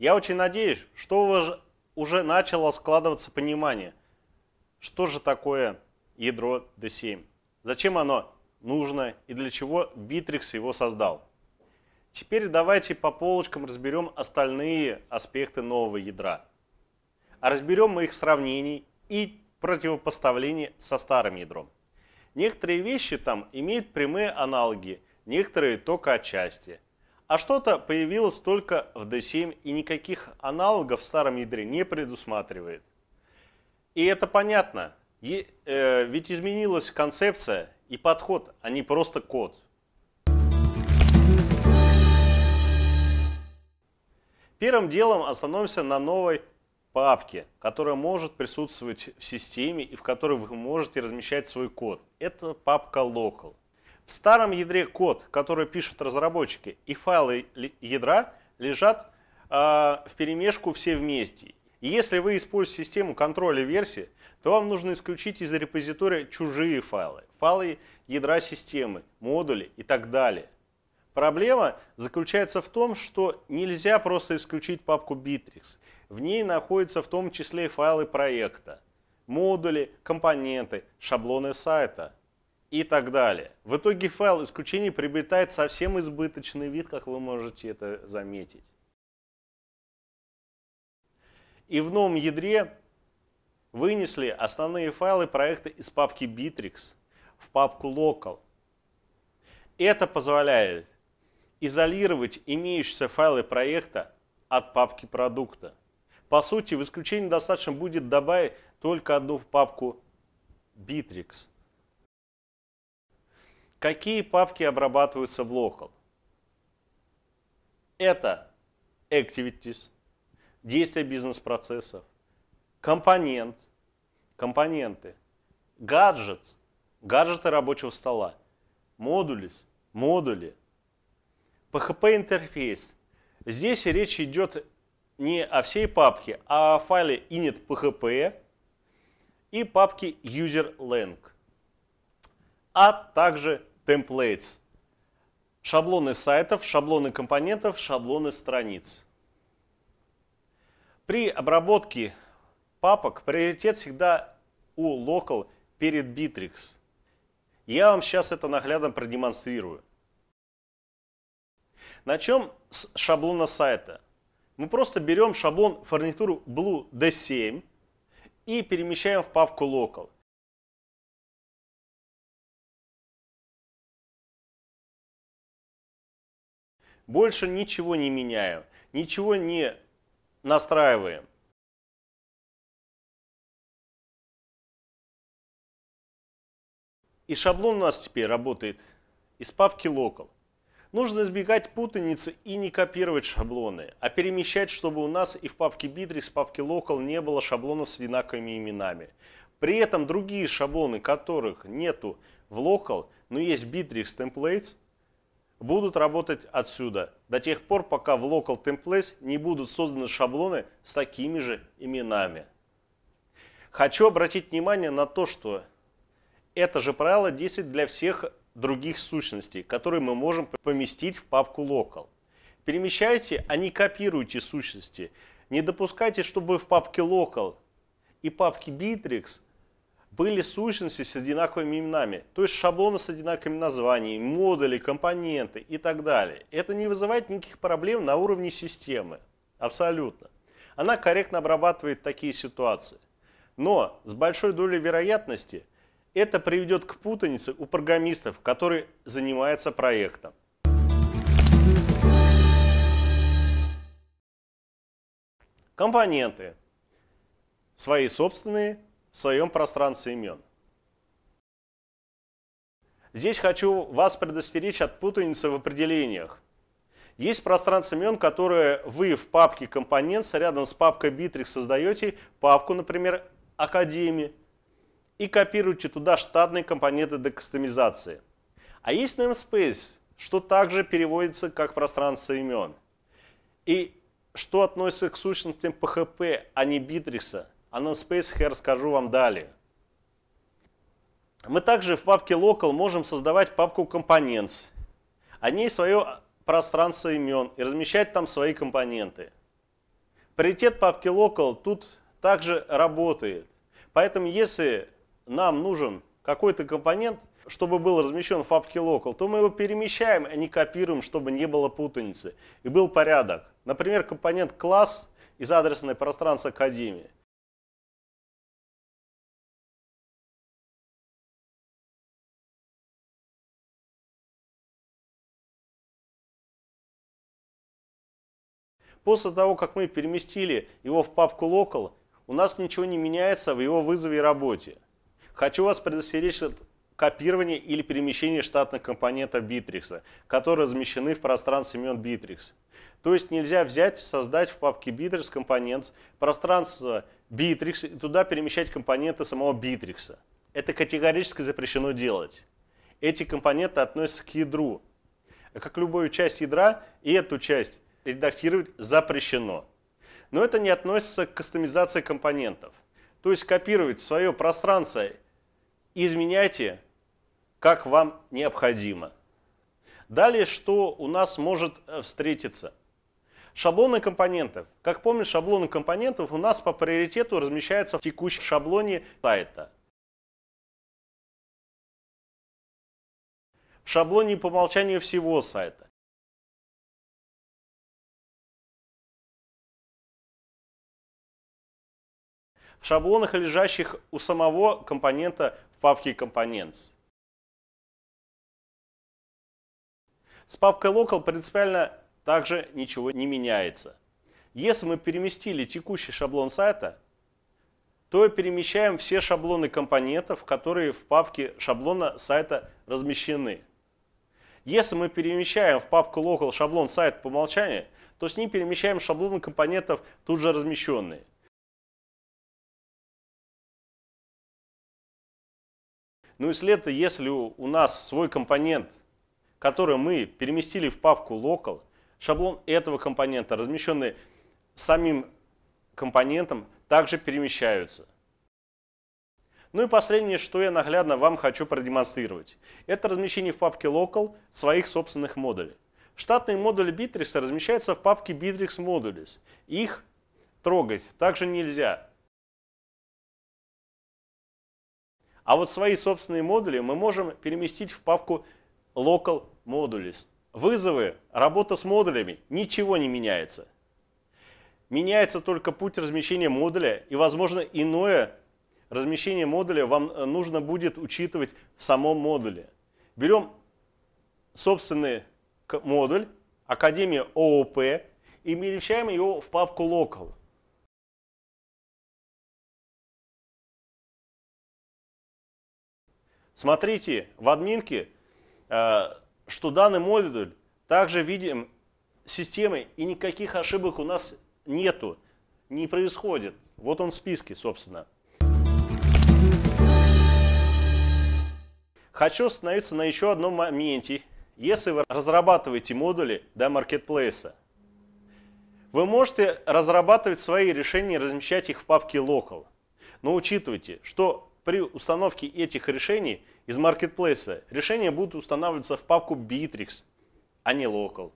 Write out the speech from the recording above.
Я очень надеюсь, что у вас уже начало складываться понимание, что же такое ядро D7, зачем оно нужно и для чего Битрикс его создал. Теперь давайте по полочкам разберем остальные аспекты нового ядра. А разберем мы их в сравнении и противопоставлении со старым ядром. Некоторые вещи там имеют прямые аналоги, некоторые только отчасти – а что-то появилось только в D7 и никаких аналогов в старом ядре не предусматривает. И это понятно, и, э, ведь изменилась концепция и подход, а не просто код. Первым делом остановимся на новой папке, которая может присутствовать в системе и в которой вы можете размещать свой код. Это папка local. В старом ядре код, который пишут разработчики, и файлы ядра лежат э, а, в перемешку все вместе. И если вы используете систему контроля версии, то вам нужно исключить из репозитория чужие файлы, файлы ядра системы, модули и так далее. Проблема заключается в том, что нельзя просто исключить папку Bittrex. В ней находятся в том числе файлы проекта, модули, компоненты, шаблоны сайта – и так далее. В итоге файл исключений приобретает совсем избыточный вид, как вы можете это заметить. И в новом ядре вынесли основные файлы проекта из папки Bittrex в папку Local. Это позволяет изолировать имеющиеся файлы проекта от папки продукта. По сути, в исключении достаточно будет добавить только одну папку Bittrex. Какие папки обрабатываются в local? Это activities, действия бизнес-процессов, компонент, компоненты, гаджет, гаджеты рабочего стола, модулис, модули, PHP-интерфейс. Здесь речь идет не о всей папке, а о файле init.php и папке userlang, а также templates. Шаблоны сайтов, шаблоны компонентов, шаблоны страниц. При обработке папок приоритет всегда у local перед Bittrex. Я вам сейчас это наглядно продемонстрирую. Начнем с шаблона сайта. Мы просто берем шаблон фурнитуру Blue D7 и перемещаем в папку Local. Больше ничего не меняем, ничего не настраиваем. И шаблон у нас теперь работает из папки local. Нужно избегать путаницы и не копировать шаблоны, а перемещать, чтобы у нас и в папке и в папке local не было шаблонов с одинаковыми именами. При этом другие шаблоны, которых нету в local, но есть Bittrex Templates, будут работать отсюда, до тех пор, пока в Local Templates не будут созданы шаблоны с такими же именами. Хочу обратить внимание на то, что это же правило действует для всех других сущностей, которые мы можем поместить в папку Local. Перемещайте, а не копируйте сущности. Не допускайте, чтобы в папке Local и папке Bittrex – были сущности с одинаковыми именами, то есть шаблоны с одинаковыми названиями, модули, компоненты и так далее. Это не вызывает никаких проблем на уровне системы, абсолютно. Она корректно обрабатывает такие ситуации. Но с большой долей вероятности это приведет к путанице у программистов, которые занимаются проектом. Компоненты. Свои собственные в своем пространстве имен. Здесь хочу вас предостеречь от путаницы в определениях. Есть пространство имен, которые вы в папке Components рядом с папкой Bittrex создаете папку, например, Академии, и копируете туда штатные компоненты для кастомизации. А есть namespace, что также переводится как пространство имен. И что относится к сущностям PHP, а не битрикса – а на SpaceHair расскажу вам далее. Мы также в папке Local можем создавать папку Components, о ней свое пространство имен и размещать там свои компоненты. Приоритет папки Local тут также работает. Поэтому если нам нужен какой-то компонент, чтобы был размещен в папке local, то мы его перемещаем, а не копируем, чтобы не было путаницы и был порядок. Например, компонент класс из адресной пространства Академии После того, как мы переместили его в папку Local, у нас ничего не меняется в его вызове и работе. Хочу вас предостеречь от копирования или перемещения штатных компонентов Bittrex, которые размещены в пространстве имен Bittrex. То есть нельзя взять, создать в папке Bittrex компонент, пространство Bittrex и туда перемещать компоненты самого Bittrex. Это категорически запрещено делать. Эти компоненты относятся к ядру. Как любую часть ядра, и эту часть редактировать запрещено. Но это не относится к кастомизации компонентов. То есть копировать свое пространство изменяйте, как вам необходимо. Далее, что у нас может э, встретиться? Шаблоны компонентов. Как помнишь, шаблоны компонентов у нас по приоритету размещаются в текущем шаблоне сайта. В шаблоне по умолчанию всего сайта. в шаблонах, лежащих у самого компонента в папке Components. С папкой Local принципиально также ничего не меняется. Если мы переместили текущий шаблон сайта, то перемещаем все шаблоны компонентов, которые в папке шаблона сайта размещены. Если мы перемещаем в папку local шаблон сайт по умолчанию, то с ним перемещаем шаблоны компонентов тут же размещенные. Ну и это, если у нас свой компонент, который мы переместили в папку local, шаблон этого компонента, размещенный самим компонентом, также перемещаются. Ну и последнее, что я наглядно вам хочу продемонстрировать. Это размещение в папке local своих собственных модулей. Штатные модули Bittrex размещаются в папке Bittrex Modules. Их трогать также нельзя, А вот свои собственные модули мы можем переместить в папку local modules. Вызовы, работа с модулями, ничего не меняется. Меняется только путь размещения модуля и, возможно, иное размещение модуля вам э, нужно будет учитывать в самом модуле. Берем собственный модуль, Академия ООП, и перемещаем его в папку local. Смотрите, в админке, э, что данный модуль также видим системы, и никаких ошибок у нас нету, не происходит. Вот он в списке, собственно. Хочу остановиться на еще одном моменте. Если вы разрабатываете модули для маркетплейса, вы можете разрабатывать свои решения и размещать их в папке local. Но учитывайте, что при установке этих решений из маркетплейса решения будут устанавливаться в папку Bittrex, а не Local.